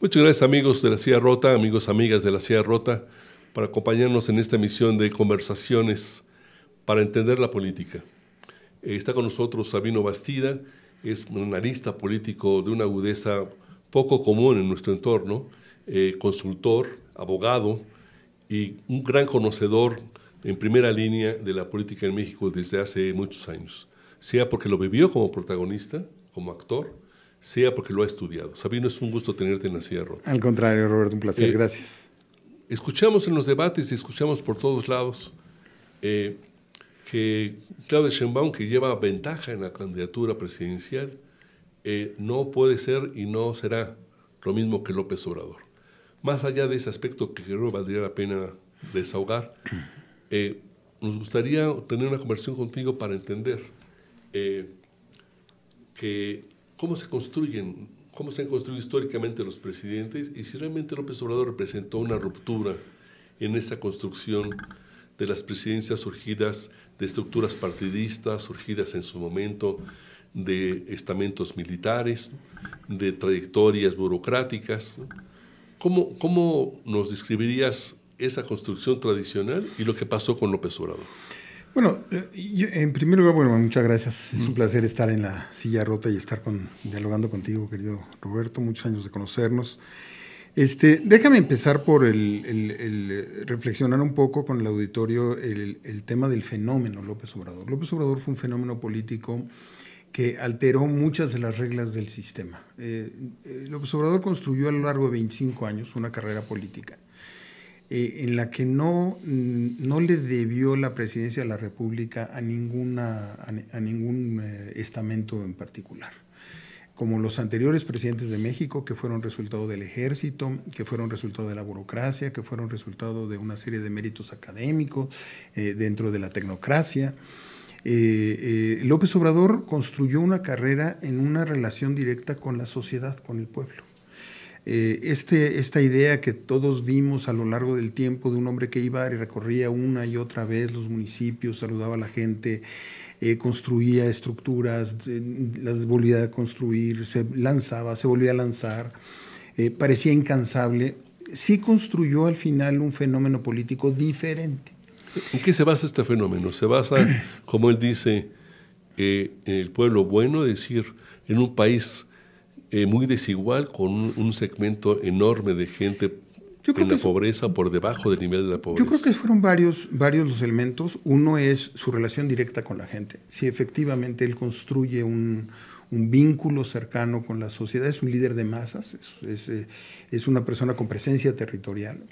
Muchas gracias amigos de la sierra Rota, amigos, amigas de la sierra Rota, por acompañarnos en esta misión de conversaciones para entender la política. Eh, está con nosotros Sabino Bastida, es un analista político de una agudeza poco común en nuestro entorno, eh, consultor, abogado y un gran conocedor en primera línea de la política en México desde hace muchos años, sea porque lo vivió como protagonista, como actor, sea porque lo ha estudiado. Sabino, es un gusto tenerte en la silla Al contrario, Roberto, un placer. Eh, gracias. Escuchamos en los debates y escuchamos por todos lados eh, que Claudio Sheinbaum, que lleva ventaja en la candidatura presidencial, eh, no puede ser y no será lo mismo que López Obrador. Más allá de ese aspecto que creo valdría la pena desahogar, nos gustaría tener una conversación contigo para entender que cómo se construyen, cómo se han construido históricamente los presidentes y si realmente López Obrador representó una ruptura en esa construcción de las presidencias surgidas de estructuras partidistas, surgidas en su momento de estamentos militares, de trayectorias burocráticas. ¿Cómo, cómo nos describirías esa construcción tradicional y lo que pasó con López Obrador? Bueno, eh, en primer lugar, bueno, muchas gracias. Es un mm. placer estar en la silla rota y estar con, dialogando contigo, querido Roberto. Muchos años de conocernos. Este, déjame empezar por el, eh, reflexionar un poco con el auditorio el, tema del fenómeno López Obrador. López Obrador fue un fenómeno político que alteró muchas de las reglas del sistema. Eh, López Obrador construyó a lo largo de 25 años una carrera política eh, en la que no, mm, no le debió la presidencia de la República a, ninguna, a, ningún eh, estamento en particular como los anteriores presidentes de México, que fueron resultado del ejército, que fueron resultado de la burocracia, que fueron resultado de una serie de méritos académicos eh, dentro de la tecnocracia. López Obrador construyó una carrera en una relación directa con la sociedad, con el pueblo. Eh, este, esta idea que todos vimos a lo largo del tiempo de un hombre que iba y recorría una y otra vez los municipios, saludaba a la gente, eh, construía estructuras, eh, las volvía a construir, se lanzaba, se volvía a lanzar, parecía incansable, sí construyó al final un fenómeno político diferente. ¿En qué se basa este fenómeno? Se basa, como él dice, en el pueblo bueno, es decir, en un país eh, muy desigual, con un, segmento enorme de gente yo en la pobreza, por debajo del nivel de la pobreza. Yo creo que fueron varios, varios los elementos. Uno es su relación directa con la gente. Si efectivamente él construye un, un vínculo cercano con la sociedad, es un líder de masas, es, es, eh, es una persona con presencia territorial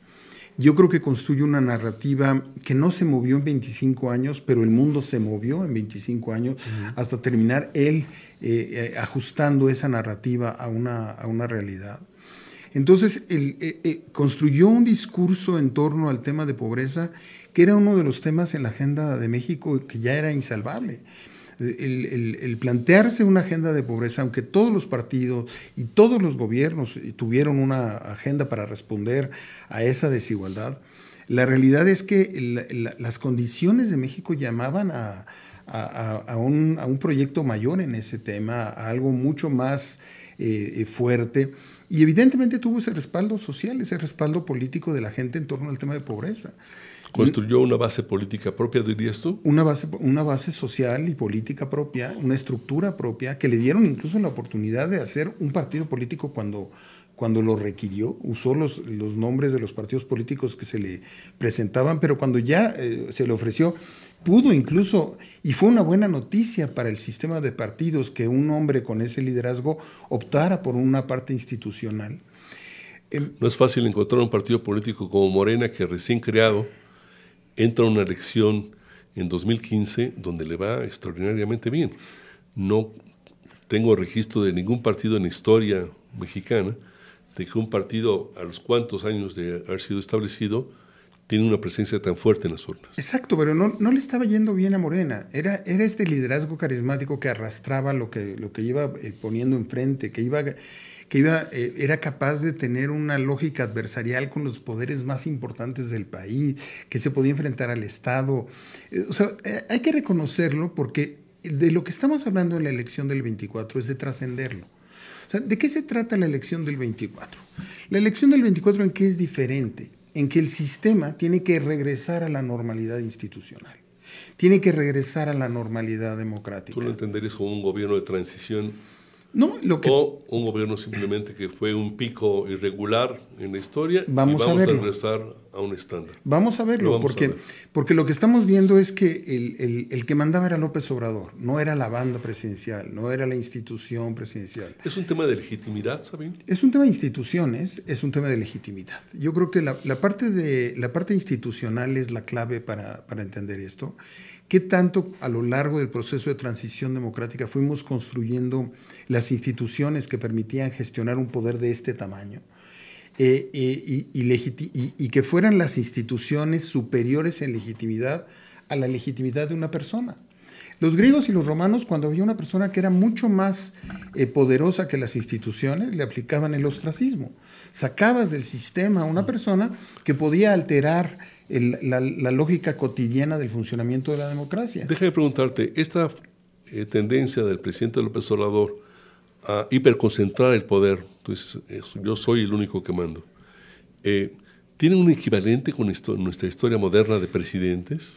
yo creo que construyó una narrativa que no se movió en 25 años, pero el mundo se movió en 25 años hasta terminar él eh, eh, ajustando esa narrativa a una, a una realidad. Entonces, él, eh, construyó un discurso en torno al tema de pobreza, que era uno de los temas en la agenda de México que ya era insalvable el, plantearse una agenda de pobreza, aunque todos los partidos y todos los gobiernos tuvieron una agenda para responder a esa desigualdad, la realidad es que las condiciones de México llamaban a, un, proyecto mayor en ese tema, a algo mucho más eh, fuerte. Y evidentemente tuvo ese respaldo social, ese respaldo político de la gente en torno al tema de pobreza. ¿Mm? ¿Construyó una base política propia, dirías tú? Una base, una base social y política propia, una estructura propia, que le dieron incluso la oportunidad de hacer un partido político cuando, cuando lo requirió. Usó los, los nombres de los partidos políticos que se le presentaban, pero cuando ya eh, se le ofreció, pudo incluso, y fue una buena noticia para el sistema de partidos que un hombre con ese liderazgo optara por una parte institucional. Em, no es fácil encontrar un partido político como Morena que recién creado entra a una elección en 2015 donde le va extraordinariamente bien. No tengo registro de ningún partido en la historia mexicana de que un partido a los cuantos años de haber sido establecido tiene una presencia tan fuerte en las urnas. Exacto, pero no, no le estaba yendo bien a Morena. Era, era este liderazgo carismático que arrastraba lo que, lo que iba eh, poniendo enfrente, que iba que iba, eh, era capaz de tener una lógica adversarial con los poderes más importantes del país, que se podía enfrentar al Estado. Eh, o sea, eh, hay que reconocerlo porque de lo que estamos hablando en la elección del 24 es de trascenderlo. O sea, ¿de qué se trata la elección del 24? La elección del 24 en qué es diferente? En que el sistema tiene que regresar a la normalidad institucional tiene que regresar a la normalidad democrática. ¿Tú lo entenderías como un gobierno de transición no, O un gobierno simplemente que fue un pico irregular en la historia vamos y vamos a, regresar a un estándar. Vamos a verlo, porque, porque lo que estamos viendo es que el, que mandaba era López Obrador, no era la banda presidencial, no era la institución presidencial. ¿Es un tema de legitimidad, Sabín? Es un tema de instituciones, es un tema de legitimidad. Yo creo que la, parte, de, la parte institucional es la clave para, para entender esto. ¿Qué tanto a lo largo del proceso de transición democrática fuimos construyendo las instituciones que permitían gestionar un poder de este tamaño? Eh, eh, y, que fueran las instituciones superiores en legitimidad a la legitimidad de una persona. Los griegos y los romanos, cuando había una persona que era mucho más eh, poderosa que las instituciones, le aplicaban el ostracismo. Sacabas del sistema a una persona que podía alterar la, lógica cotidiana del funcionamiento de la democracia. Déjame de preguntarte, esta eh, tendencia del presidente López Obrador a hiperconcentrar el poder, tú dices, yo soy el único que mando. Eh, ¿Tiene un equivalente con nuestra historia moderna de presidentes?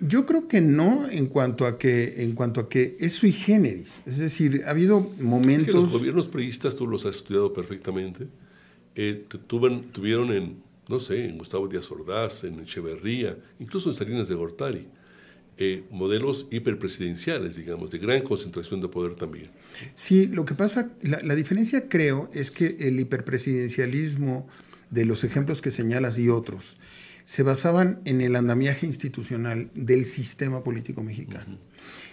Yo creo que no en cuanto a que, en cuanto a que es sui generis. Es decir, ha habido momentos... que los gobiernos priistas, tú los has estudiado perfectamente, eh, tuvieron, tuvieron en, no sé, en Gustavo Díaz Ordaz, en Echeverría, incluso en Salinas de Gortari, eh, modelos hiperpresidenciales, digamos, de gran concentración de poder también. Sí, lo que pasa, la diferencia creo es que el hiperpresidencialismo de los ejemplos que señalas y otros se basaban en el andamiaje institucional del sistema político mexicano.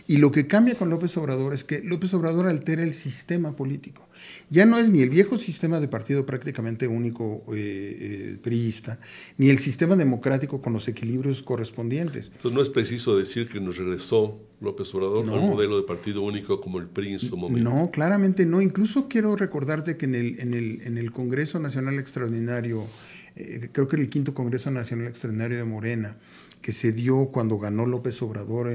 Y lo que cambia con López Obrador es que López Obrador altera el sistema político. Ya no es ni el viejo sistema de partido prácticamente único eh, eh priista, ni el sistema democrático con los equilibrios correspondientes. Entonces no es preciso decir que nos regresó López Obrador al modelo de partido único como el PRI en su momento. No, claramente no. Incluso quiero recordarte que en el, el, en el Congreso Nacional Extraordinario eh, creo que el quinto Congreso Nacional Extraordinario de Morena, que se dio cuando ganó López Obrador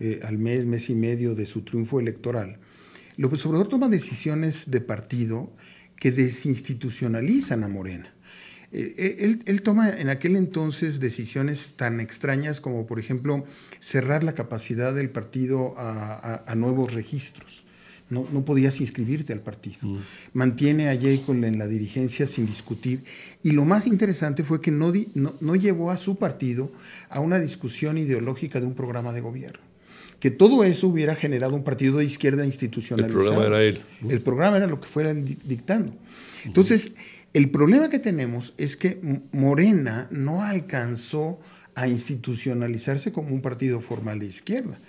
eh, al mes, mes y medio de su triunfo electoral, López Obrador toma decisiones de partido que desinstitucionalizan a Morena. Eh, él, toma en aquel entonces decisiones tan extrañas como, por ejemplo, cerrar la capacidad del partido a nuevos registros. No, podías inscribirte al partido. Mm. Mantiene a Jacob en la dirigencia sin discutir. Y lo más interesante fue que no, no, llevó a su partido a una discusión ideológica de un programa de gobierno. Que todo eso hubiera generado un partido de izquierda institucional El programa era él. El programa era lo que fuera dictando. Entonces, el problema que tenemos es que Morena no alcanzó a institucionalizarse como un partido formal de izquierda,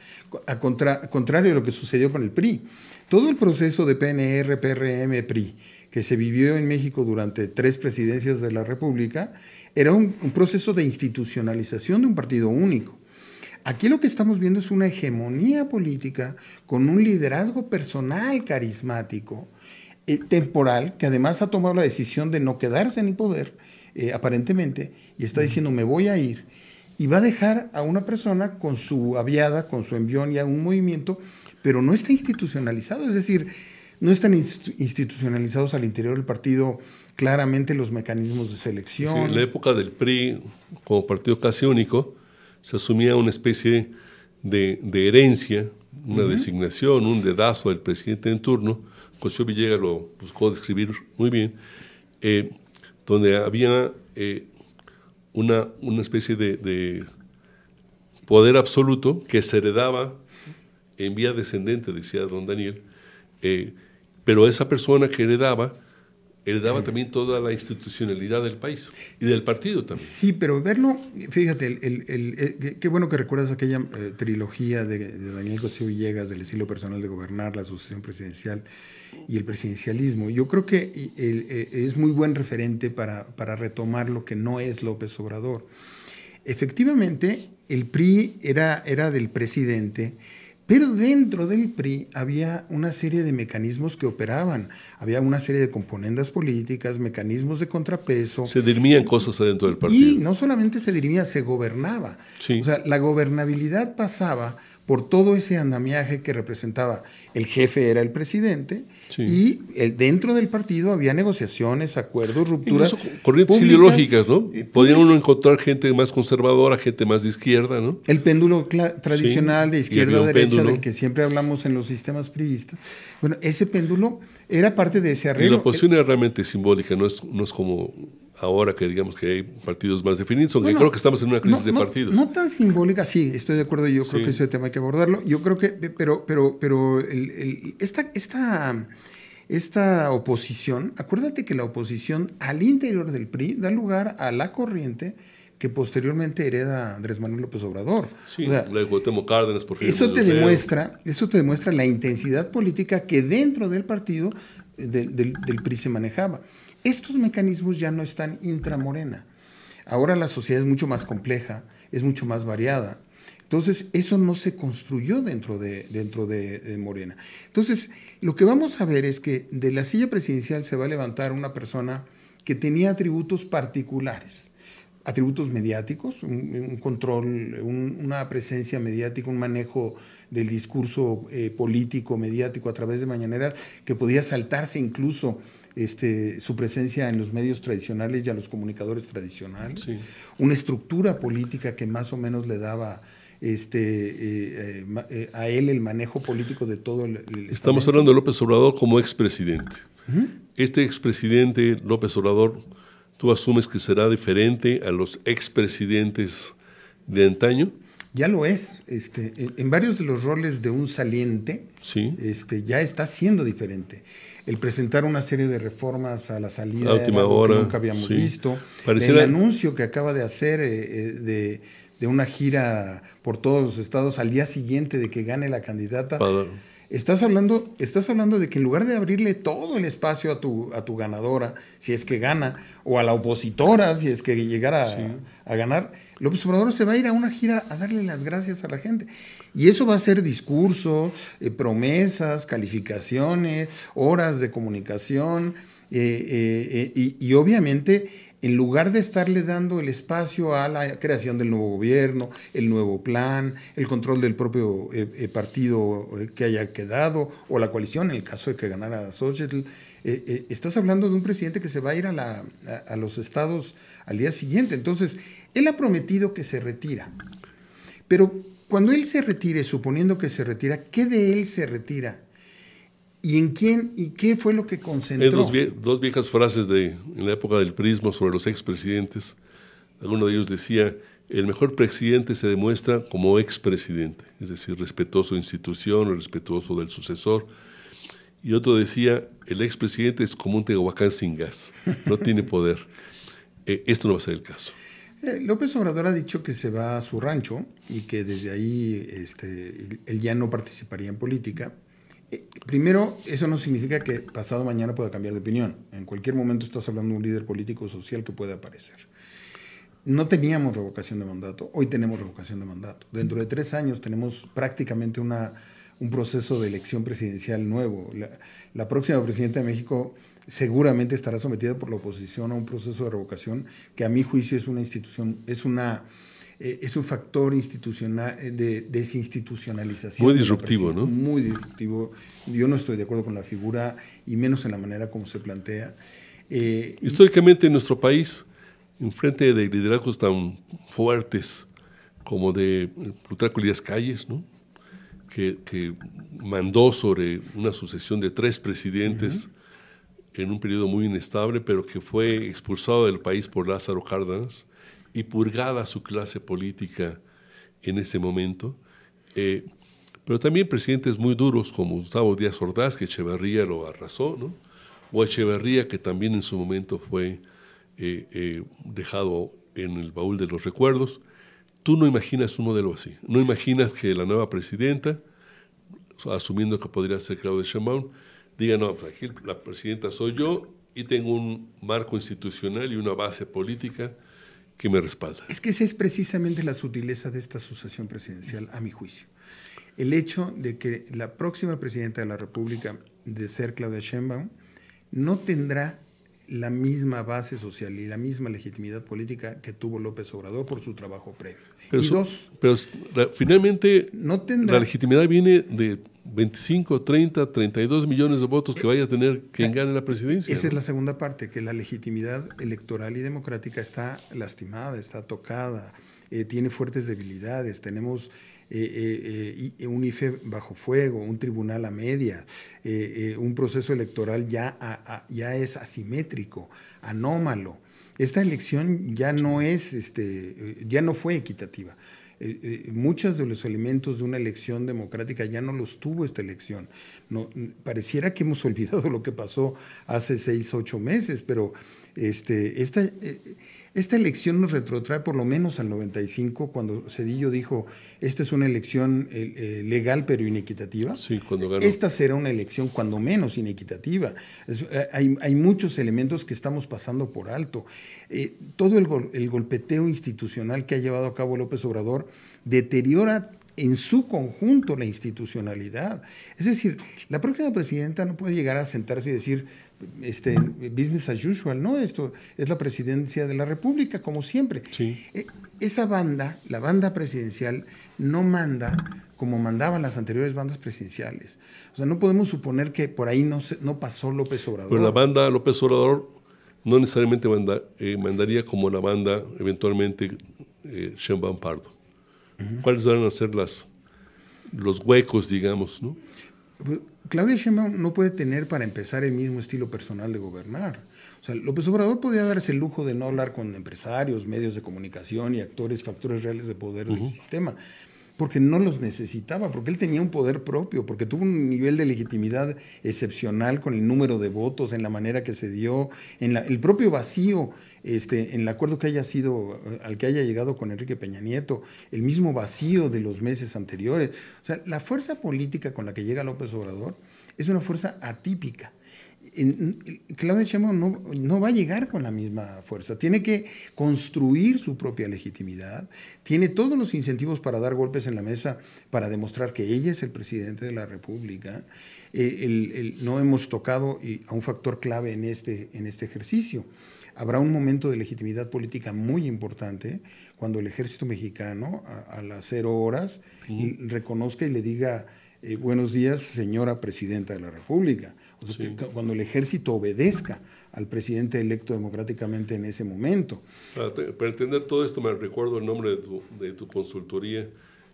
a contrario a lo que sucedió con el PRI. Todo el proceso de PNR, PRM, PRI, que se vivió en México durante tres presidencias de la República, era un, proceso de institucionalización de un partido único. Aquí lo que estamos viendo es una hegemonía política con un liderazgo personal carismático, eh, temporal, que además ha tomado la decisión de no quedarse en el poder, eh, aparentemente, y está diciendo me voy a ir y va a dejar a una persona con su aviada, con su envión y a un movimiento, pero no está institucionalizado, es decir, no están institucionalizados al interior del partido claramente los mecanismos de selección. en la época del PRI, como partido casi único, se asumía una especie de, herencia, una designación, un dedazo del presidente en turno, José Villegas lo buscó describir muy bien, eh, donde había eh, una, especie de, poder absoluto que se heredaba en vía descendente, decía don Daniel, eh, pero esa persona que heredaba heredaba eh. también toda la institucionalidad del país y del partido también. Sí, pero verlo, fíjate, eh, qué bueno que recuerdas aquella eh, trilogía de, Daniel José Villegas del estilo personal de gobernar, la sucesión presidencial y el presidencialismo. Yo creo que es muy buen referente para, retomar lo que no es López Obrador. Efectivamente, el PRI era del presidente pero dentro del PRI había una serie de mecanismos que operaban, había una serie de componendas políticas, mecanismos de contrapeso. Se dirimían cosas adentro del partido. Y no solamente se dirimía, se gobernaba. O sea, la gobernabilidad pasaba por todo ese andamiaje que representaba. El jefe era el presidente y dentro del partido había negociaciones, acuerdos, rupturas. corrientes ideológicas, ¿no? Eh, Podría uno encontrar gente más conservadora, gente más de izquierda, ¿no? El péndulo tradicional de izquierda a derecha del que siempre hablamos en los sistemas priistas. Bueno, ese péndulo era parte de ese arreglo. Y la oposición era realmente simbólica, no es, no es como ahora que digamos que hay partidos más definidos, aunque creo que estamos en una crisis de partidos. No tan simbólica, sí, estoy de acuerdo, yo creo que ese tema hay que abordarlo. Yo creo que, pero, pero, pero esta, esta, esta oposición, acuérdate que la oposición al interior del PRI da lugar a la corriente que posteriormente hereda Andrés Manuel López Obrador. Sí, o sea, Cárdenas, por Eso te, demuestra, eso te demuestra la intensidad política que dentro del partido eh, del, del PRI se manejaba. Estos mecanismos ya no están intramorena. Ahora la sociedad es mucho más compleja, es mucho más variada. Entonces, eso no se construyó dentro, de, dentro de, Morena. Entonces, lo que vamos a ver es que de la silla presidencial se va a levantar una persona que tenía atributos particulares, atributos mediáticos, un, control, una presencia mediática, un manejo del discurso eh, político, mediático a través de Mañanera, que podía saltarse incluso este, su presencia en los medios tradicionales y a los comunicadores tradicionales, una estructura política que más o menos le daba este, eh, eh, eh, a él el manejo político de todo el... Estamos hablando de López Obrador como expresidente. Este expresidente López Obrador, tú asumes que será diferente a los expresidentes de antaño. Ya lo es. Este, en varios de los roles de un saliente, este, ya está siendo diferente el presentar una serie de reformas a la salida que nunca habíamos visto, el anuncio que acaba de hacer eh, eh, de, una gira por todos los estados al día siguiente de que gane la candidata. Estás hablando, estás hablando de que en lugar de abrirle todo el espacio a tu, a tu ganadora, si es que gana, o a la opositora, si es que llegara a, ganar, López Obrador se va a ir a una gira a darle las gracias a la gente. Y eso va a ser discurso, eh, promesas, calificaciones, horas de comunicación, eh, eh, y obviamente en lugar de estarle dando el espacio a la creación del nuevo gobierno, el nuevo plan, el control del propio eh, eh, partido eh, que haya quedado o la coalición, en el caso de que ganara social estás hablando de un presidente que se va a ir a, a, los estados al día siguiente. Entonces, él ha prometido que se retira. Pero cuando él se retire, suponiendo que se retira, ¿qué de él se retira? ¿Y en quién y qué fue lo que concentró? Dos, dos, viejas frases de, en la época del prismo sobre los expresidentes. Alguno de ellos decía, el mejor presidente se demuestra como expresidente, es decir, respetuoso de institución, respetuoso del sucesor. Y otro decía, el expresidente es como un tehuacán sin gas, no tiene poder. E, esto no va a ser el caso. Eh, López Obrador ha dicho que se va a su rancho y que desde ahí este, él ya no participaría en política, primero, eso no significa que pasado mañana pueda cambiar de opinión. En cualquier momento estás hablando de un líder político o social que puede aparecer. No teníamos revocación de mandato, hoy tenemos revocación de mandato. Dentro de tres años tenemos prácticamente una, un proceso de elección presidencial nuevo. la próxima presidenta de México seguramente estará sometida por la oposición a un proceso de revocación que a mi juicio es una institución, es una eh, es un factor institucional eh, de desinstitucionalización. Muy disruptivo, ¿no? Muy disruptivo. Yo no estoy de acuerdo con la figura y menos en la manera como se plantea. Eh, Históricamente en nuestro país, frente de liderazgos tan fuertes como de Plutarco Elías Calles, ¿no? que, mandó sobre una sucesión de tres presidentes en un periodo muy inestable, pero que fue expulsado del país por Lázaro Cárdenas y purgada su clase política en ese momento. Eh, pero también presidentes muy duros como Gustavo Díaz Ordaz, que Echeverría lo arrasó, o Echeverría, que también en su momento fue eh, eh, dejado en el baúl de los recuerdos. Tú no imaginas un modelo así. No imaginas que la nueva presidenta, asumiendo que podría ser Claudia Sheinbaum, diga, no, pues aquí la presidenta soy yo y tengo un marco institucional y una base política que me respalda. Es que esa es precisamente la sutileza de esta sucesión presidencial, a mi juicio. El hecho de que la próxima presidenta de la República, de ser Claudia Sheinbaum, no tendrá la misma base social y la misma legitimidad política que tuvo López Obrador por su trabajo previo. Pero, finalmente la legitimidad viene de 25, 30, 32 millones de votos que vaya a tener quien gane la presidencia. Esa es la segunda parte, que la legitimidad electoral y democrática está lastimada, está tocada, eh, tiene fuertes debilidades. Tenemos eh, eh, un IFE bajo fuego, un tribunal a media, un proceso electoral ya, ya es asimétrico, anómalo esta elección ya no es este ya no fue equitativa muchas eh, eh, muchos de los elementos de una elección democrática ya no los tuvo esta elección. pareciera que hemos olvidado lo que pasó hace seis, ocho meses, pero este, esta, eh, esta elección nos retrotrae por lo menos al 95, cuando Cedillo dijo, esta es una elección eh, eh, legal pero inequitativa. Esta será una elección cuando menos inequitativa. hay, hay, muchos elementos que estamos pasando por alto. todo el, el golpeteo institucional que ha llevado a cabo López Obrador deteriora en su conjunto la institucionalidad. Es decir, la próxima presidenta no puede llegar a sentarse y decir, este, business as usual, ¿no? Esto es la presidencia de la República, como siempre. Sí. Eh, esa banda, la banda presidencial, no manda como mandaban las anteriores bandas presidenciales. O sea, no podemos suponer que por ahí no, no pasó López Obrador. Pero la banda López Obrador no necesariamente eh, mandaría como la banda eventualmente eh, Sheinbaum Pardo cuáles van a ser las, los huecos, digamos, ¿no? Pues, Claudia Sheinbaum no puede tener para empezar el mismo estilo personal de gobernar. O sea, López Obrador podía darse el lujo de no hablar con empresarios, medios de comunicación y actores, factores reales de poder del sistema, porque no los necesitaba, porque él tenía un poder propio, porque tuvo un nivel de legitimidad excepcional con el número de votos, en la manera que se dio, en el propio vacío, este, en el acuerdo que haya sido, eh, al que haya llegado con Enrique Peña Nieto, el mismo vacío de los meses anteriores. O sea, la fuerza política con la que llega López Obrador es una fuerza atípica Claudia Chemo no, no, va a llegar con la misma fuerza. Tiene que construir su propia legitimidad. Tiene todos los incentivos para dar golpes en la mesa para demostrar que ella es el presidente de la República. Eh, no hemos tocado a un factor clave este, en este, ejercicio. Habrá un momento de legitimidad política muy importante cuando el ejército mexicano, a, las cero horas, reconozca y le diga eh, buenos días, señora presidenta de la República cuando el ejército obedezca al presidente electo democráticamente en ese momento. Para, entender todo esto, me recuerdo el nombre de tu, consultoría,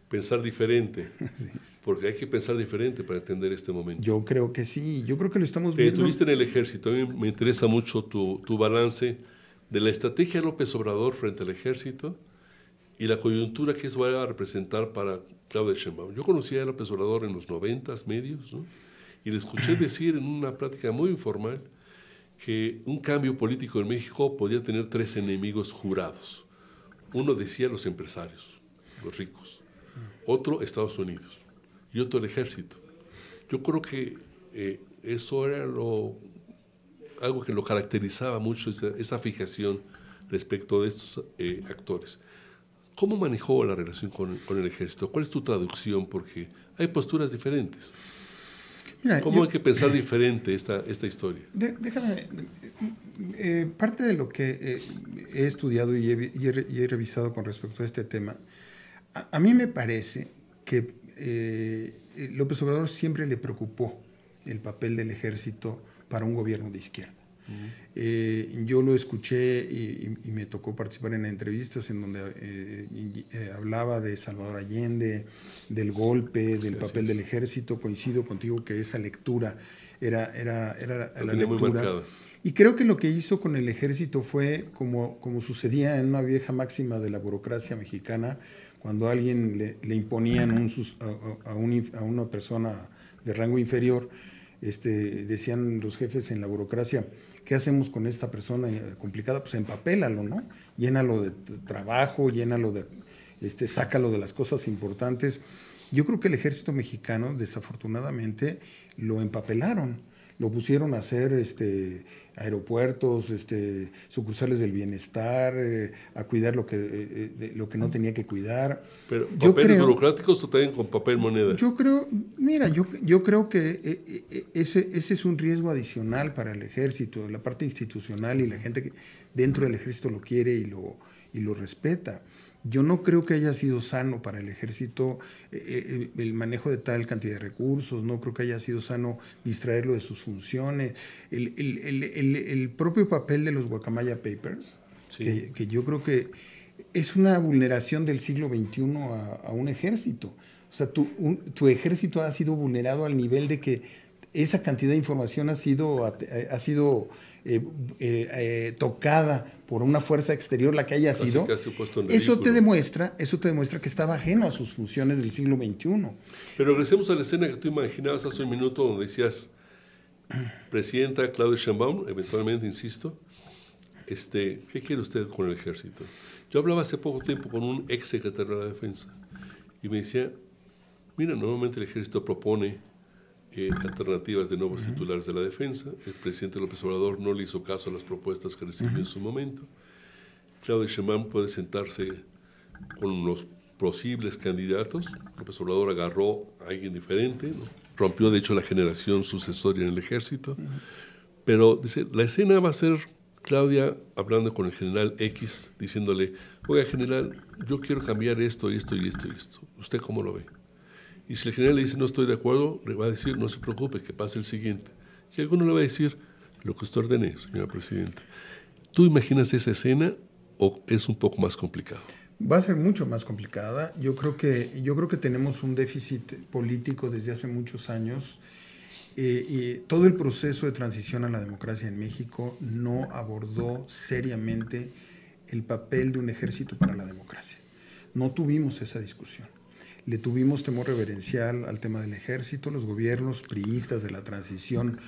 Pensar Diferente. Porque hay que pensar diferente para entender este momento. Yo creo que sí, yo creo que lo estamos viendo. viendo. Estuviste en el ejército, a mí me interesa mucho tu, balance de la estrategia López Obrador frente al ejército y la coyuntura que eso va a representar para Claudia Sheinbaum. Yo conocí a López Obrador en los 90 medios, ¿no? Y le escuché decir en una plática muy informal que un cambio político en México podía tener tres enemigos jurados. Uno decía los empresarios, los ricos. Otro, Estados Unidos. Y otro, el ejército. Yo creo que eh, eso era lo, algo que lo caracterizaba mucho, esa, fijación respecto de estos eh, actores. ¿Cómo manejó la relación con, con el ejército? ¿Cuál es tu traducción? Porque hay posturas diferentes. ¿Cómo hay que pensar diferente esta, esta historia? déjame, eh, parte de lo que eh, he estudiado y he, revisado con respecto a este tema, a, mí me parece que eh, López Obrador siempre le preocupó el papel del ejército para un gobierno de izquierda. Eh, yo lo escuché y, me tocó participar en entrevistas en donde eh, eh, hablaba de Salvador Allende, del golpe, del papel del ejército. Coincido contigo que esa lectura era, era, la lectura. Y creo que lo que hizo con el ejército fue, como, como sucedía en una vieja máxima de la burocracia mexicana, cuando alguien le, imponían a, una persona de rango inferior, este, decían los jefes en la burocracia, ¿qué hacemos con esta persona eh, complicada? Pues empapélalo, ¿no? Llénalo de trabajo, llénalo de, este, sácalo de las cosas importantes. Yo creo que el ejército mexicano, desafortunadamente, lo empapelaron lo pusieron a hacer este, aeropuertos, este, sucursales del bienestar, eh, a cuidar lo que, eh, eh, lo que no tenía que cuidar. Pero papeles burocráticos o también con papel moneda. Yo creo, mira, yo, yo creo que ese, ese es un riesgo adicional para el ejército, la parte institucional y la gente que dentro del ejército lo quiere y lo, y lo respeta. Yo no creo que haya sido sano para el ejército eh, eh, el, manejo de tal cantidad de recursos, no creo que haya sido sano distraerlo de sus funciones. El, propio papel de los Guacamaya Papers, que, yo creo que es una vulneración del siglo XXI a, un ejército. O sea, tu ejército ha sido vulnerado al nivel de que esa cantidad de información ha sido, eh, ha sido eh, eh, tocada por una fuerza exterior, la que haya sido, eso te demuestra, eso te demuestra que estaba ajeno a sus funciones del siglo XXI. Pero regresemos a la escena que tú imaginabas hace un minuto donde decías, presidenta Claudia Schembaum, eventualmente, insisto, este, ¿qué quiere usted con el ejército? Yo hablaba hace poco tiempo con un exsecretario de la defensa y me decía, mira, normalmente el ejército propone alternativas de nuevos titulares de la defensa. El presidente López Obrador no le hizo caso a las propuestas que recibió en su momento. Claudio Sheinbaum puede sentarse con los posibles candidatos. López Obrador agarró a alguien diferente, rompió de hecho la generación sucesoria en el ejército. Pero dice, la escena va a ser Claudia hablando con el general X, diciéndole, oiga general, yo quiero cambiar esto, esto y esto y esto. ¿Usted cómo lo ve? Y si el general le dice no estoy de acuerdo, le va a decir no se preocupe, que pase el siguiente. Y alguno le va a decir lo que usted ordene, señora presidenta. ¿Tú imaginas esa escena o es un poco más complicado? Va a ser mucho más complicada. Yo creo que, yo creo que tenemos un déficit político desde hace muchos años. Eh, todo el proceso de transición a la democracia en México no abordó seriamente el papel de un ejército para la democracia. No tuvimos esa discusión le tuvimos temor reverencial al tema del ejército, los gobiernos priistas de la transición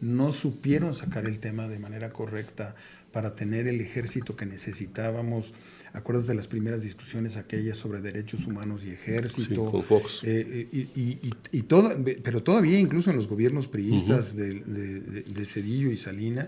no supieron sacar el tema de manera correcta para tener el ejército que necesitábamos. Acuérdate de las primeras discusiones aquellas sobre derechos humanos y ejército. Sí, con Fox. Eh, eh, pero todavía incluso en los gobiernos priistas de, Cedillo y Salina.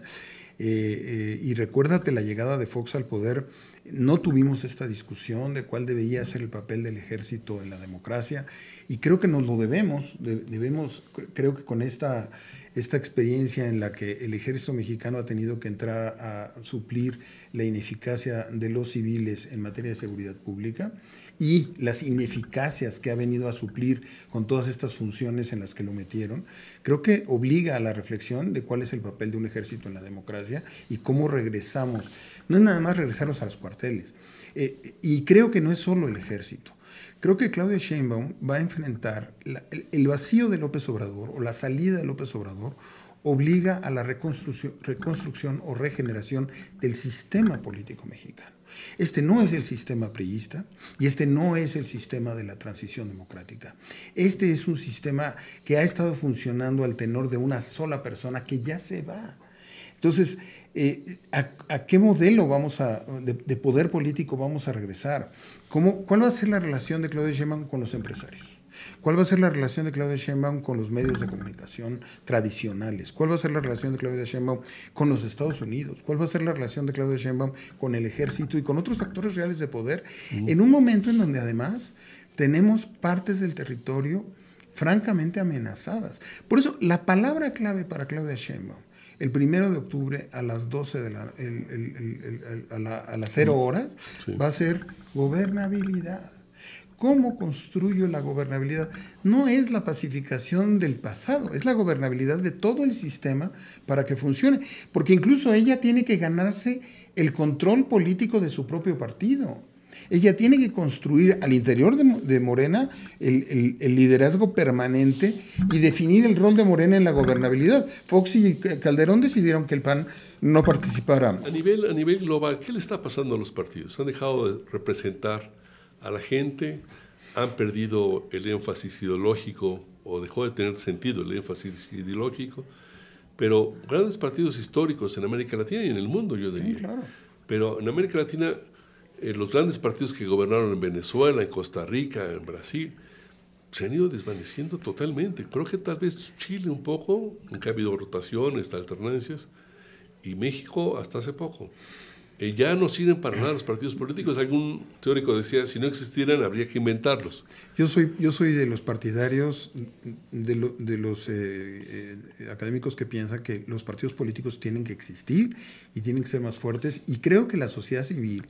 Eh, y recuérdate la llegada de Fox al poder no tuvimos esta discusión de cuál debería ser el papel del ejército en la democracia y creo que nos lo debemos, debemos creo que con esta esta experiencia en la que el ejército mexicano ha tenido que entrar a suplir la ineficacia de los civiles en materia de seguridad pública y las ineficacias que ha venido a suplir con todas estas funciones en las que lo metieron, creo que obliga a la reflexión de cuál es el papel de un ejército en la democracia y cómo regresamos. No es nada más regresarnos a los cuarteles. Eh, y creo que no es solo el ejército. Creo que Claudia Sheinbaum va a enfrentar el, vacío de López Obrador o la salida de López Obrador obliga a la reconstrucción, reconstrucción o regeneración del sistema político mexicano. Este no es el sistema priista y este no es el sistema de la transición democrática. Este es un sistema que ha estado funcionando al tenor de una sola persona que ya se va. Entonces, eh, ¿a, qué modelo vamos a, de, poder político vamos a regresar? ¿Cuál va a ser la relación de Claudia Sheinbaum con los empresarios? ¿Cuál va a ser la relación de Claudia Sheinbaum con los medios de comunicación tradicionales? ¿Cuál va a ser la relación de Claudia Sheinbaum con los Estados Unidos? ¿Cuál va a ser la relación de Claudia Sheinbaum con el ejército y con otros actores reales de poder? En un momento en donde además tenemos partes del territorio francamente amenazadas. Por eso la palabra clave para Claudia Sheinbaum el primero de octubre a las 12 de la, a, las 0 mm. horas, va a ser gobernabilidad. ¿Cómo construyo la gobernabilidad? No es la pacificación del pasado, es la gobernabilidad de todo el sistema para que funcione, porque incluso ella tiene que ganarse el control político de su propio partido. Ella tiene que construir al interior de, Morena el, liderazgo permanente y definir el rol de Morena en la gobernabilidad. Fox y Calderón decidieron que el PAN no participara. A nivel, a nivel global, ¿qué le está pasando a los partidos? Han dejado de representar a la gente, han perdido el énfasis ideológico o dejó de tener sentido el énfasis ideológico, pero grandes partidos históricos en América Latina y en el mundo, yo diría. Pero en América Latina eh, los grandes partidos que gobernaron en Venezuela, en Costa Rica, en Brasil, se han ido desvaneciendo totalmente. Creo que tal vez Chile un poco, nunca ha habido rotaciones, alternancias, y México hasta hace poco. Eh, ya no sirven para nada los partidos políticos. Algún teórico decía, si no existieran, habría que inventarlos. Yo soy, yo soy de los partidarios, de, los eh, académicos que piensan que los partidos políticos tienen que existir y tienen que ser más fuertes. Y creo que la sociedad civil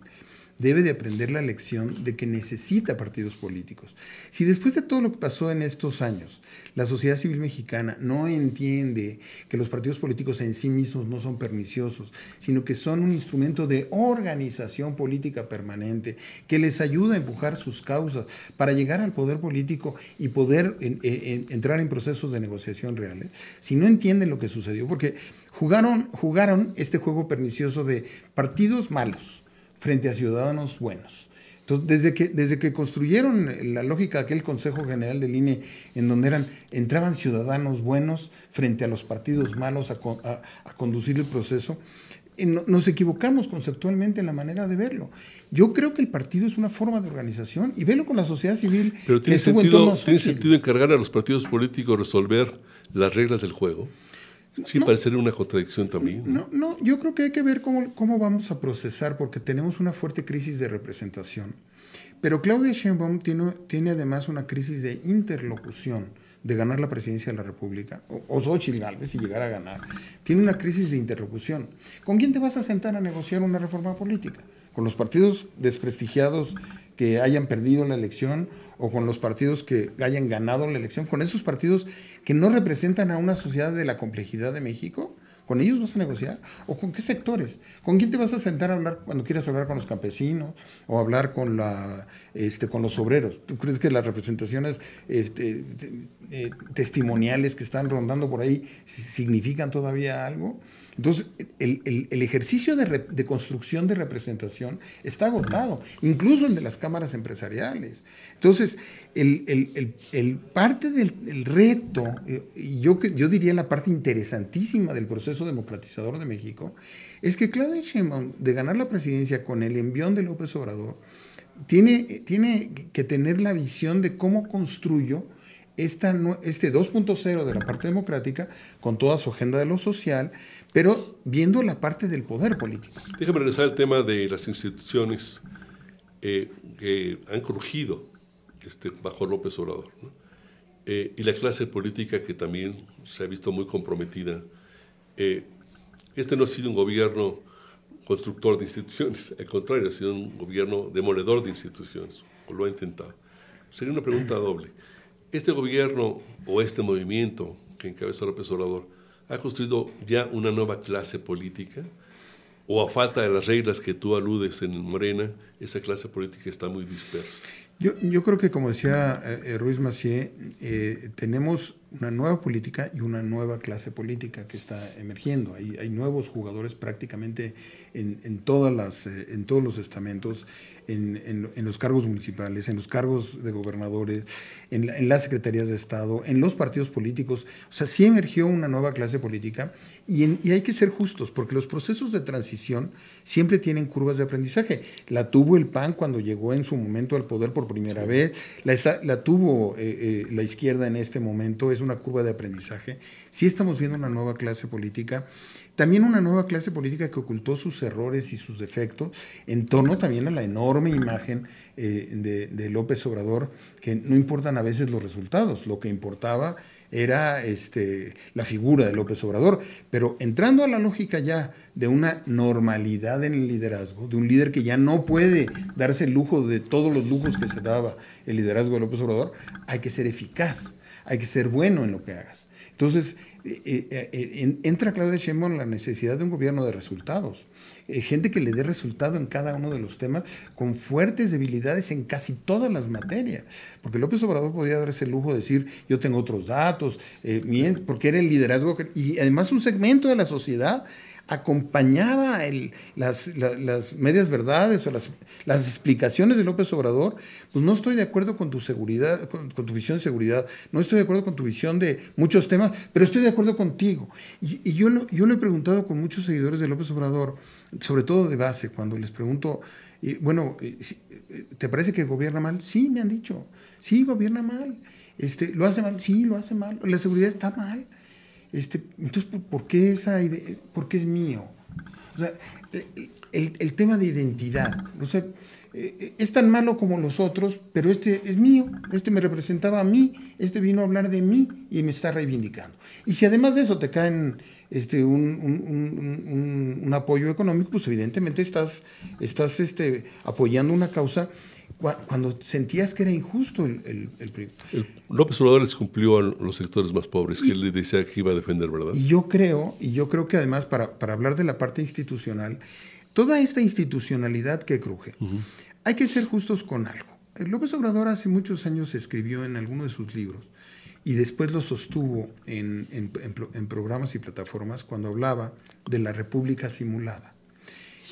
debe de aprender la lección de que necesita partidos políticos. Si después de todo lo que pasó en estos años, la sociedad civil mexicana no entiende que los partidos políticos en sí mismos no son perniciosos, sino que son un instrumento de organización política permanente que les ayuda a empujar sus causas para llegar al poder político y poder entrar en procesos de negociación reales, si no entienden lo que sucedió, porque jugaron, jugaron este juego pernicioso de partidos malos frente a ciudadanos buenos. Entonces, desde que, desde que construyeron la lógica de aquel Consejo General del INE, en donde eran, entraban ciudadanos buenos frente a los partidos malos a, conducir el proceso, eh, nos equivocamos conceptualmente en la manera de verlo. Yo creo que el partido es una forma de organización y velo con la sociedad civil. Pero tiene, que sentido, ¿tiene sentido encargar a los partidos políticos resolver las reglas del juego. Sí, no, una contradicción también. No, no, yo creo que hay que ver cómo, cómo vamos a procesar, porque tenemos una fuerte crisis de representación. Pero Claudia Sheinbaum tiene, tiene además una crisis de interlocución de ganar la presidencia de la República, o, o Xochitl Galvez si llegara a ganar, tiene una crisis de interlocución. ¿Con quién te vas a sentar a negociar una reforma política? con los partidos desprestigiados que hayan perdido la elección o con los partidos que hayan ganado la elección, con esos partidos que no representan a una sociedad de la complejidad de México, ¿Con ellos vas a negociar? ¿O con qué sectores? ¿Con quién te vas a sentar a hablar cuando quieras hablar con los campesinos o hablar con, la, este, con los obreros? ¿Tú crees que las representaciones este, eh, testimoniales que están rondando por ahí significan todavía algo? Entonces, el, ejercicio de, construcción de representación está agotado, incluso el de las cámaras empresariales. Entonces, el, parte del reto, eh, yo, yo diría la parte interesantísima del proceso democratizador de México, es que Claudia Sheinbaum, de ganar la presidencia con el envión de López Obrador, tiene, tiene que tener la visión de cómo construyo este 2.0 de la parte democrática con toda su agenda de lo social, pero viendo la parte del poder político. Déjame regresar al tema de las instituciones eh, que han crujido este, bajo López Obrador eh, y la clase política que también se ha visto muy comprometida. Eh, este no ha sido un gobierno constructor de instituciones, al contrario, ha sido un gobierno demoledor de instituciones, o lo ha intentado. Sería una pregunta doble. Este gobierno o este movimiento que encabeza López Obrador ha construido ya una nueva clase política o a falta de las reglas que tú aludes en Morena, esa clase política está muy dispersa. Yo, creo que como decía eh, eh, Ruiz Macié, eh, tenemos una nueva política y una nueva clase política que está emergiendo. Hay, nuevos jugadores prácticamente en, todas las, eh, en todos los estamentos, en, los cargos municipales, en los cargos de gobernadores, en, las secretarías de Estado, en los partidos políticos. O sea, sí emergió una nueva clase política y, y hay que ser justos, porque los procesos de transición siempre tienen curvas de aprendizaje. La tuvo el PAN cuando llegó en su momento al poder por primera vez, la, la tuvo eh, eh, la izquierda en este momento una curva de aprendizaje. si estamos viendo una nueva clase política, también una nueva clase política que ocultó sus errores y sus defectos en torno también a la enorme imagen eh, de, López Obrador, que no importan a veces los resultados, lo que importaba era este, la figura de López Obrador. Pero entrando a la lógica ya de una normalidad en el liderazgo, de un líder que ya no puede darse el lujo de todos los lujos que se daba el liderazgo de López Obrador, hay que ser eficaz hay que ser bueno en lo que hagas. Entonces, eh, eh, eh, entra Claudia Sheinbaum la necesidad de un gobierno de resultados. gente que le dé resultado en cada uno de los temas, con fuertes debilidades en casi todas las materias. Porque López Obrador podía darse el lujo de decir, yo tengo otros datos, porque era el liderazgo, y además un segmento de la sociedad acompañaba el, las, medias verdades o las, explicaciones de López Obrador, pues no estoy de acuerdo con tu seguridad, con, tu visión de seguridad, no estoy de acuerdo con tu visión de muchos temas, pero estoy de acuerdo contigo. Y, yo, lo, yo he preguntado con muchos seguidores de López Obrador, sobre todo de base, cuando les pregunto, y, bueno, ¿te parece que gobierna mal? Sí, me han dicho, sí, gobierna mal. Este, ¿Lo hace mal? Sí, lo hace mal. ¿La seguridad está mal? Este, entonces, ¿por qué esa idea? es mío? O sea, e-, el, tema de identidad. O sea, e-, e-, es tan malo como los otros, pero este es mío, este me representaba a mí, este vino a hablar de mí y me está reivindicando. Y si además de eso te caen este, un, apoyo económico, pues evidentemente estás, estás este, apoyando una causa cuando sentías que era injusto el, el, proyecto. López Obrador les cumplió a los sectores más pobres, que él le decía que iba a defender, ¿verdad? Y yo creo, y yo creo que además para, hablar de la parte institucional, toda esta institucionalidad que cruje, hay que ser justos con algo. López Obrador hace muchos años escribió en alguno de sus libros y después lo sostuvo en programas y plataformas cuando hablaba de la república simulada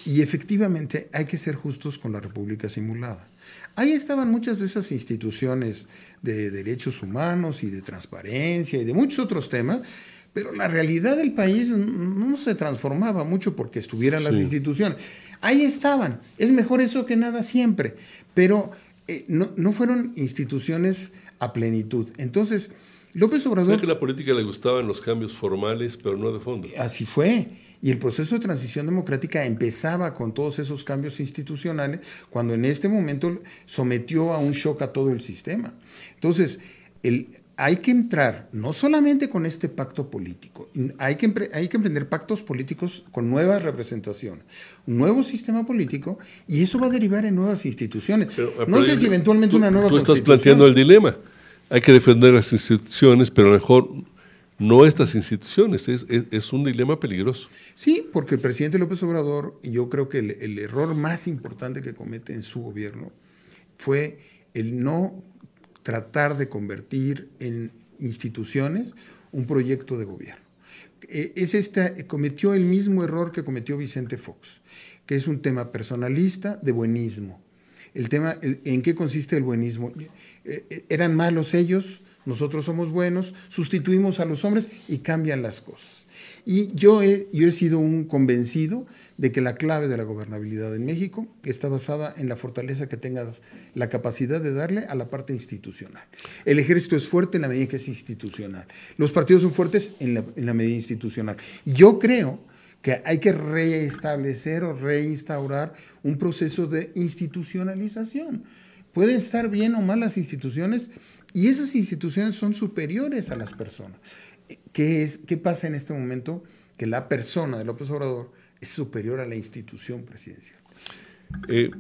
y efectivamente hay que ser justos con la República simulada. Ahí estaban muchas de esas instituciones de derechos humanos y de transparencia y de muchos otros temas, pero la realidad del país no se transformaba mucho porque estuvieran las instituciones. Ahí estaban. Es mejor eso que nada siempre, pero eh, no, fueron instituciones a plenitud. Entonces, López Obrador... que la política le gustaban los cambios formales, pero no de fondo. Así fue. Y el proceso de transición democrática empezaba con todos esos cambios institucionales cuando en este momento sometió a un shock a todo el sistema. Entonces, hay que entrar no solamente con este pacto político, hay que, hay que emprender pactos políticos con nuevas representaciones, un nuevo sistema político y eso va a derivar en nuevas instituciones. no sé si eventualmente una nueva... Tú estás planteando el dilema. Hay que defender las instituciones, pero mejor no estas instituciones. Es, un dilema peligroso. Sí, porque el presidente López Obrador, yo creo que el, error más importante que comete en su gobierno fue el no tratar de convertir en instituciones un proyecto de gobierno. E, es esta, cometió el mismo error que cometió Vicente Fox, que es un tema personalista de buenismo el tema, en qué consiste el buenismo. Eh, eh, eran malos ellos, nosotros somos buenos, sustituimos a los hombres y cambian las cosas. Y yo he, yo he sido un convencido de que la clave de la gobernabilidad en México está basada en la fortaleza que tengas, la capacidad de darle a la parte institucional. El ejército es fuerte en la medida que es institucional. Los partidos son fuertes en la, en la medida institucional. Yo creo que hay que reestablecer o reinstaurar un proceso de institucionalización. Pueden estar bien o mal las instituciones y esas instituciones son superiores a las personas. ¿Qué, es, qué pasa en este momento? Que la persona de López Obrador es superior a la institución presidencial. Eh,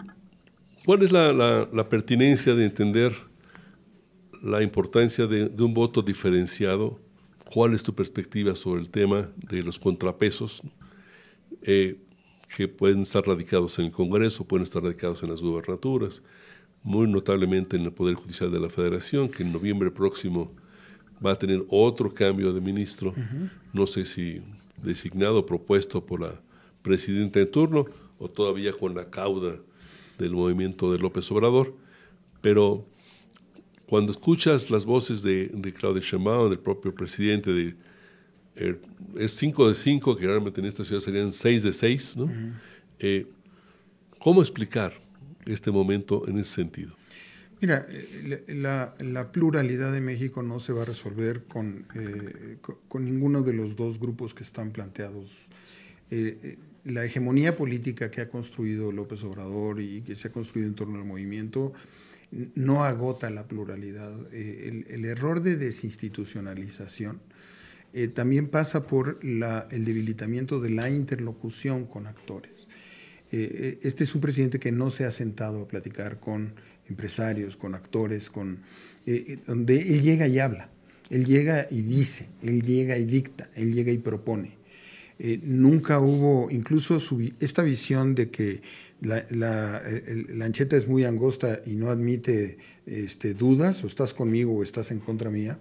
¿Cuál es la, pertinencia de entender la importancia de un voto diferenciado ¿Cuál es tu perspectiva sobre el tema de los contrapesos? Eh, que pueden estar radicados en el Congreso, pueden estar radicados en las gubernaturas, muy notablemente en el Poder Judicial de la Federación, que en noviembre próximo va a tener otro cambio de ministro, no sé si designado, propuesto por la presidenta de turno o todavía con la cauda del movimiento de López Obrador, pero cuando escuchas las voces de, de Claudia Sheinbaum, del propio presidente, de eh, es 5 de 5, que realmente en esta ciudad serían 6 de 6, ¿no? Eh, ¿Cómo explicar este momento en ese sentido? Mira, eh, la, pluralidad de México no se va a resolver con, con, ninguno de los dos grupos que están planteados. la hegemonía política que ha construido López Obrador y que se ha construido en torno al movimiento no agota la pluralidad. el, el, error de desinstitucionalización eh, también pasa por el debilitamiento de la interlocución con actores. Eh, eh, este es un presidente que no se ha sentado a platicar con empresarios, con actores, con, donde él llega y habla, él llega y dice, él llega y dicta, él llega y propone. nunca hubo, incluso esta visión de que la, la, ancheta es muy angosta y no admite este, dudas, o estás conmigo o estás en contra mía,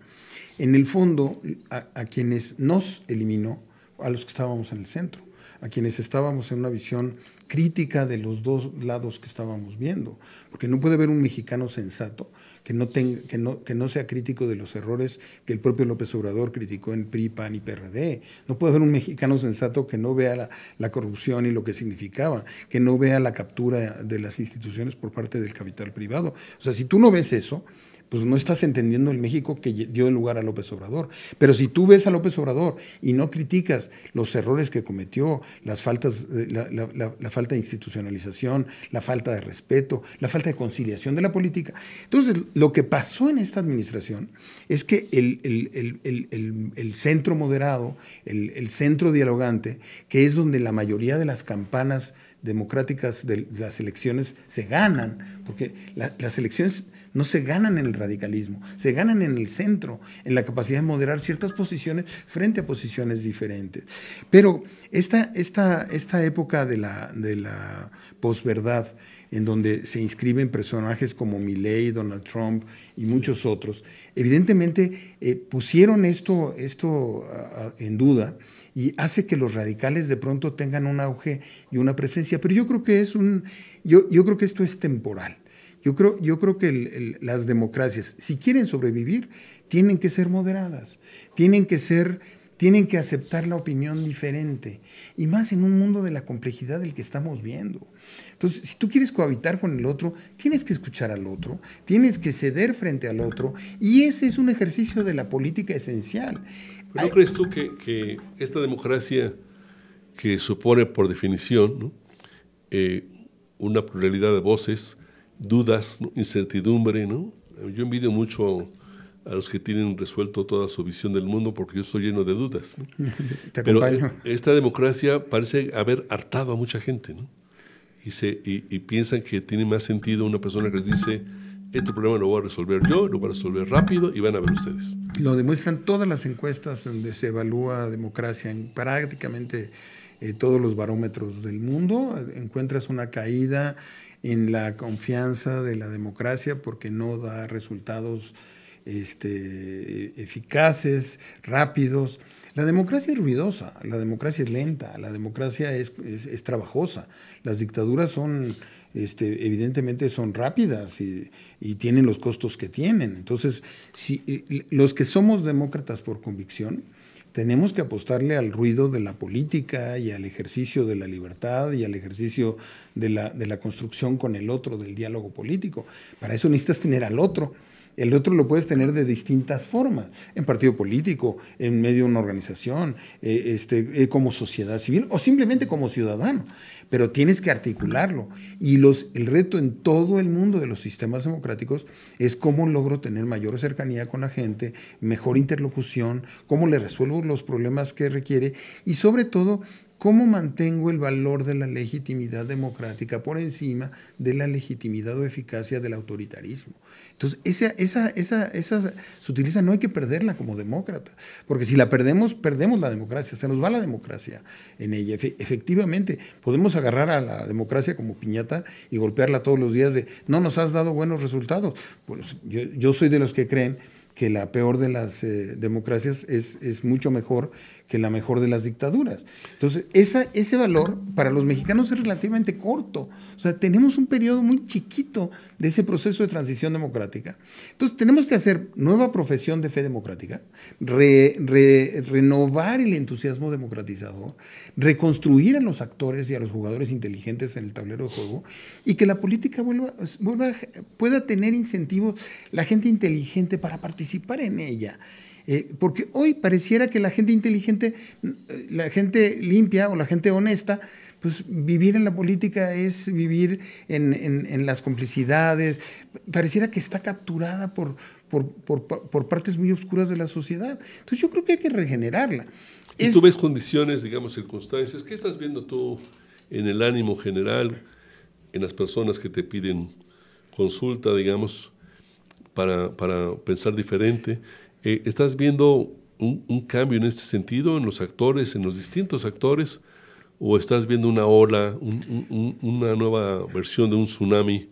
en el fondo a, quienes nos eliminó, a los que estábamos en el centro, a quienes estábamos en una visión crítica de los dos lados que estábamos viendo, porque no puede haber un mexicano sensato que no, que no, sea crítico de los errores que el propio López Obrador criticó en PRI, PAN y PRD. No puede haber un mexicano sensato que no vea la, la corrupción y lo que significaba, que no vea la captura de las instituciones por parte del capital privado. O sea, si tú no ves eso, pues no estás entendiendo el México que dio lugar a López Obrador. Pero si tú ves a López Obrador y no criticas los errores que cometió, las faltas, eh, la, falta de institucionalización, la falta de respeto, la falta de conciliación de la política. Entonces, lo que pasó en esta administración es que el, el centro moderado, el centro dialogante, que es donde la mayoría de las campanas democráticas de las elecciones se ganan, porque las elecciones no se ganan en el radicalismo, se ganan en el centro, en la capacidad de moderar ciertas posiciones frente a posiciones diferentes. Pero esta, esta, esta época de la, de la posverdad, en donde se inscriben personajes como Milley, Donald Trump y muchos otros, evidentemente eh, pusieron esto, esto en duda y hace que los radicales de pronto tengan un auge y una presencia. Pero yo creo que es un, yo, creo que esto es temporal. Yo creo, yo creo que las democracias, si quieren sobrevivir, tienen que ser moderadas, tienen que ser, tienen que aceptar la opinión diferente. Y más en un mundo de la complejidad del que estamos viendo. Entonces, si tú quieres cohabitar con el otro, tienes que escuchar al otro, tienes que ceder frente al otro, y ese es un ejercicio de la política esencial. ¿No crees tú que, esta democracia que supone por definición eh, una pluralidad de voces, dudas, incertidumbre, ¿no? Yo envidio mucho a los que tienen resuelto toda su visión del mundo porque yo estoy lleno de dudas. Te Pero eh, esta democracia parece haber hartado a mucha gente, ¿no? y, piensan que tiene más sentido una persona que les dice, este problema lo voy a resolver yo, lo voy a resolver rápido y van a ver ustedes. Lo demuestran todas las encuestas donde se evalúa democracia en prácticamente eh, todos los barómetros del mundo. Encuentras una caída en la confianza de la democracia porque no da resultados este, eficaces, rápidos. La democracia es ruidosa, la democracia es lenta, la democracia es, trabajosa. Las dictaduras son, este, evidentemente, son rápidas y, tienen los costos que tienen. Entonces, si, eh, los que somos demócratas por convicción, tenemos que apostarle al ruido de la política y al ejercicio de la libertad y al ejercicio de la, de la construcción con el otro, del diálogo político. Para eso necesitas tener al otro. El otro lo puedes tener de distintas formas, en partido político, en medio de una organización, eh, este, eh, como sociedad civil o simplemente como ciudadano. Pero tienes que articularlo. Y los, el reto en todo el mundo de los sistemas democráticos es cómo logro tener mayor cercanía con la gente, mejor interlocución, cómo le resuelvo los problemas que requiere y sobre todo ¿Cómo mantengo el valor de la legitimidad democrática por encima de la legitimidad o eficacia del autoritarismo? Entonces, esa, esa, esa, esa sutileza no hay que perderla como demócrata, porque si la perdemos, perdemos la democracia, se nos va la democracia en ella. efectivamente, podemos agarrar a la democracia como piñata y golpearla todos los días de, no nos has dado buenos resultados. Bueno, yo, yo soy de los que creen que la peor de las eh, democracias es, es mucho mejor que la mejor de las dictaduras. Entonces, esa, ese valor para los mexicanos es relativamente corto. O sea, tenemos un periodo muy chiquito de ese proceso de transición democrática. Entonces, tenemos que hacer nueva profesión de fe democrática, renovar el entusiasmo democratizador, reconstruir a los actores y a los jugadores inteligentes en el tablero de juego y que la política vuelva pueda tener incentivos la gente inteligente para participar en ella. Eh, porque hoy pareciera que la gente inteligente, mm, la gente limpia o la gente honesta, pues vivir en la política es vivir en, las complicidades, pareciera que está capturada por, por, partes muy oscuras de la sociedad. Entonces yo creo que hay que regenerarla. ¿Y tú ves condiciones, digamos, circunstancias? ¿Qué estás viendo tú en el ánimo general, en las personas que te piden consulta, digamos, para, para pensar diferente? Eh, ¿Estás viendo un, cambio en este sentido en los actores, en los distintos actores? ¿O estás viendo una ola, una nueva versión de un tsunami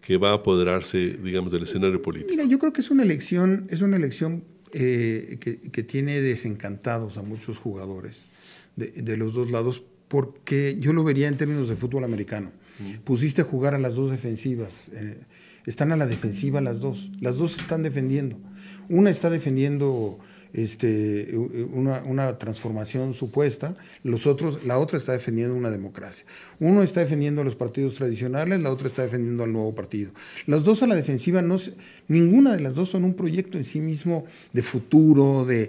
que va a apoderarse, digamos, del escenario político? Mira, yo creo que es una elección, es una elección eh, que, tiene desencantados a muchos jugadores de, los dos lados, porque yo lo vería en términos de fútbol americano. Mm. Pusiste a jugar a las dos defensivas. Eh, están a la defensiva las dos. Las dos están defendiendo. Una está defendiendo este, una, transformación supuesta, los otros, la otra está defendiendo una democracia. Uno está defendiendo a los partidos tradicionales, la otra está defendiendo al nuevo partido. Las dos a la defensiva, no, ninguna de las dos son un proyecto en sí mismo de futuro, de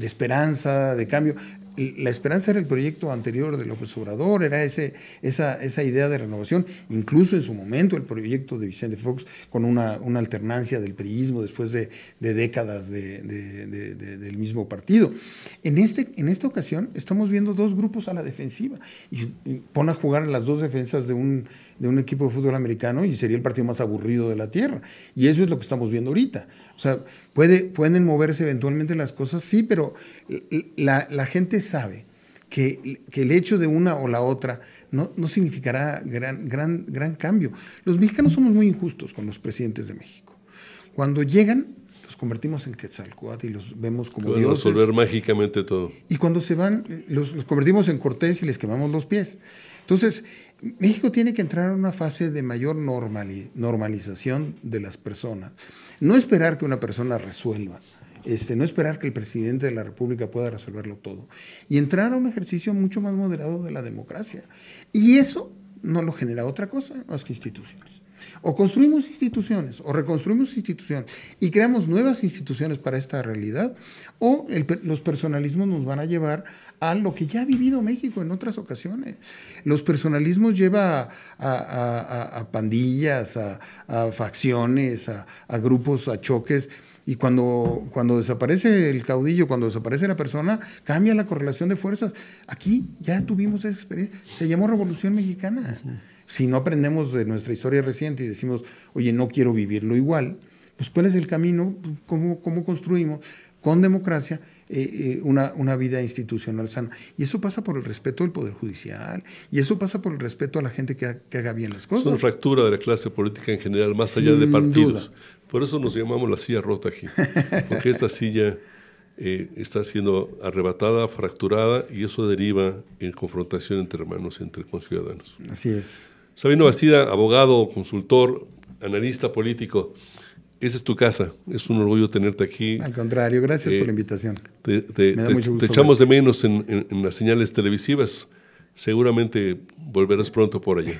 esperanza, de cambio la esperanza era el proyecto anterior de López Obrador, era ese, esa, idea de renovación, incluso en su momento el proyecto de Vicente Fox con una, alternancia del priismo después de, décadas del mismo partido. En, este, en esta ocasión estamos viendo dos grupos a la defensiva y, pon a jugar las dos defensas de un, de un equipo de fútbol americano y sería el partido más aburrido de la tierra. Y eso es lo que estamos viendo ahorita. O sea, pueden moverse eventualmente las cosas, sí, pero la, gente sabe que, el hecho de una o la otra no, significará gran, gran, gran cambio. Los mexicanos somos muy injustos con los presidentes de México. Cuando llegan, los convertimos en Quetzalcoatl y los vemos como dioses. resolver mágicamente todo. Y cuando se van, los, convertimos en Cortés y les quemamos los pies. Entonces, México tiene que entrar a una fase de mayor normalización de las personas. No esperar que una persona resuelva. Este, no esperar que el presidente de la República pueda resolverlo todo. Y entrar a un ejercicio mucho más moderado de la democracia. Y eso no lo genera otra cosa más que instituciones. O construimos instituciones, o reconstruimos instituciones y creamos nuevas instituciones para esta realidad, o los personalismos nos van a llevar a lo que ya ha vivido México en otras ocasiones. Los personalismos lleva a, pandillas, a, facciones, a grupos, a choques. Y cuando, cuando desaparece el caudillo, cuando desaparece la persona, cambia la correlación de fuerzas. Aquí ya tuvimos esa experiencia. Se llamó Revolución Mexicana. Si no aprendemos de nuestra historia reciente y decimos, oye, no quiero vivirlo igual, pues cuál es el camino, pues, cómo, cómo construimos con democracia eh, eh, una, una, vida institucional sana. Y eso pasa por el respeto del Poder Judicial, y eso pasa por el respeto a la gente que, haga bien las cosas. Es una fractura de la clase política en general, más allá de partidos. Por eso nos llamamos la silla rota aquí, porque esta silla eh, está siendo arrebatada, fracturada, y eso deriva en confrontación entre hermanos, entre conciudadanos. Así es. Sabino Bastida, abogado, consultor, analista político, esa es tu casa. Es un orgullo tenerte aquí. Al contrario, gracias por eh, la invitación. Te, echamos de menos en, las señales televisivas. Seguramente volverás pronto por allá.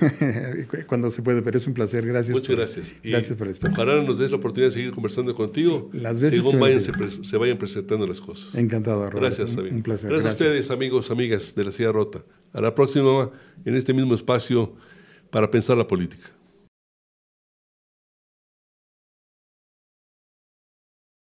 Cuando se puede, pero es un placer. Gracias. Muchas gracias. gracias por el espacio. Ojalá nos des la oportunidad de seguir conversando contigo. Las veces que se, vayan presentando las cosas. Encantado, Roberto. Gracias, Sabino. Un, placer. Gracias, a ustedes, amigos, amigas de la Ciudad Rota. A la próxima, en este mismo espacio para pensar la política.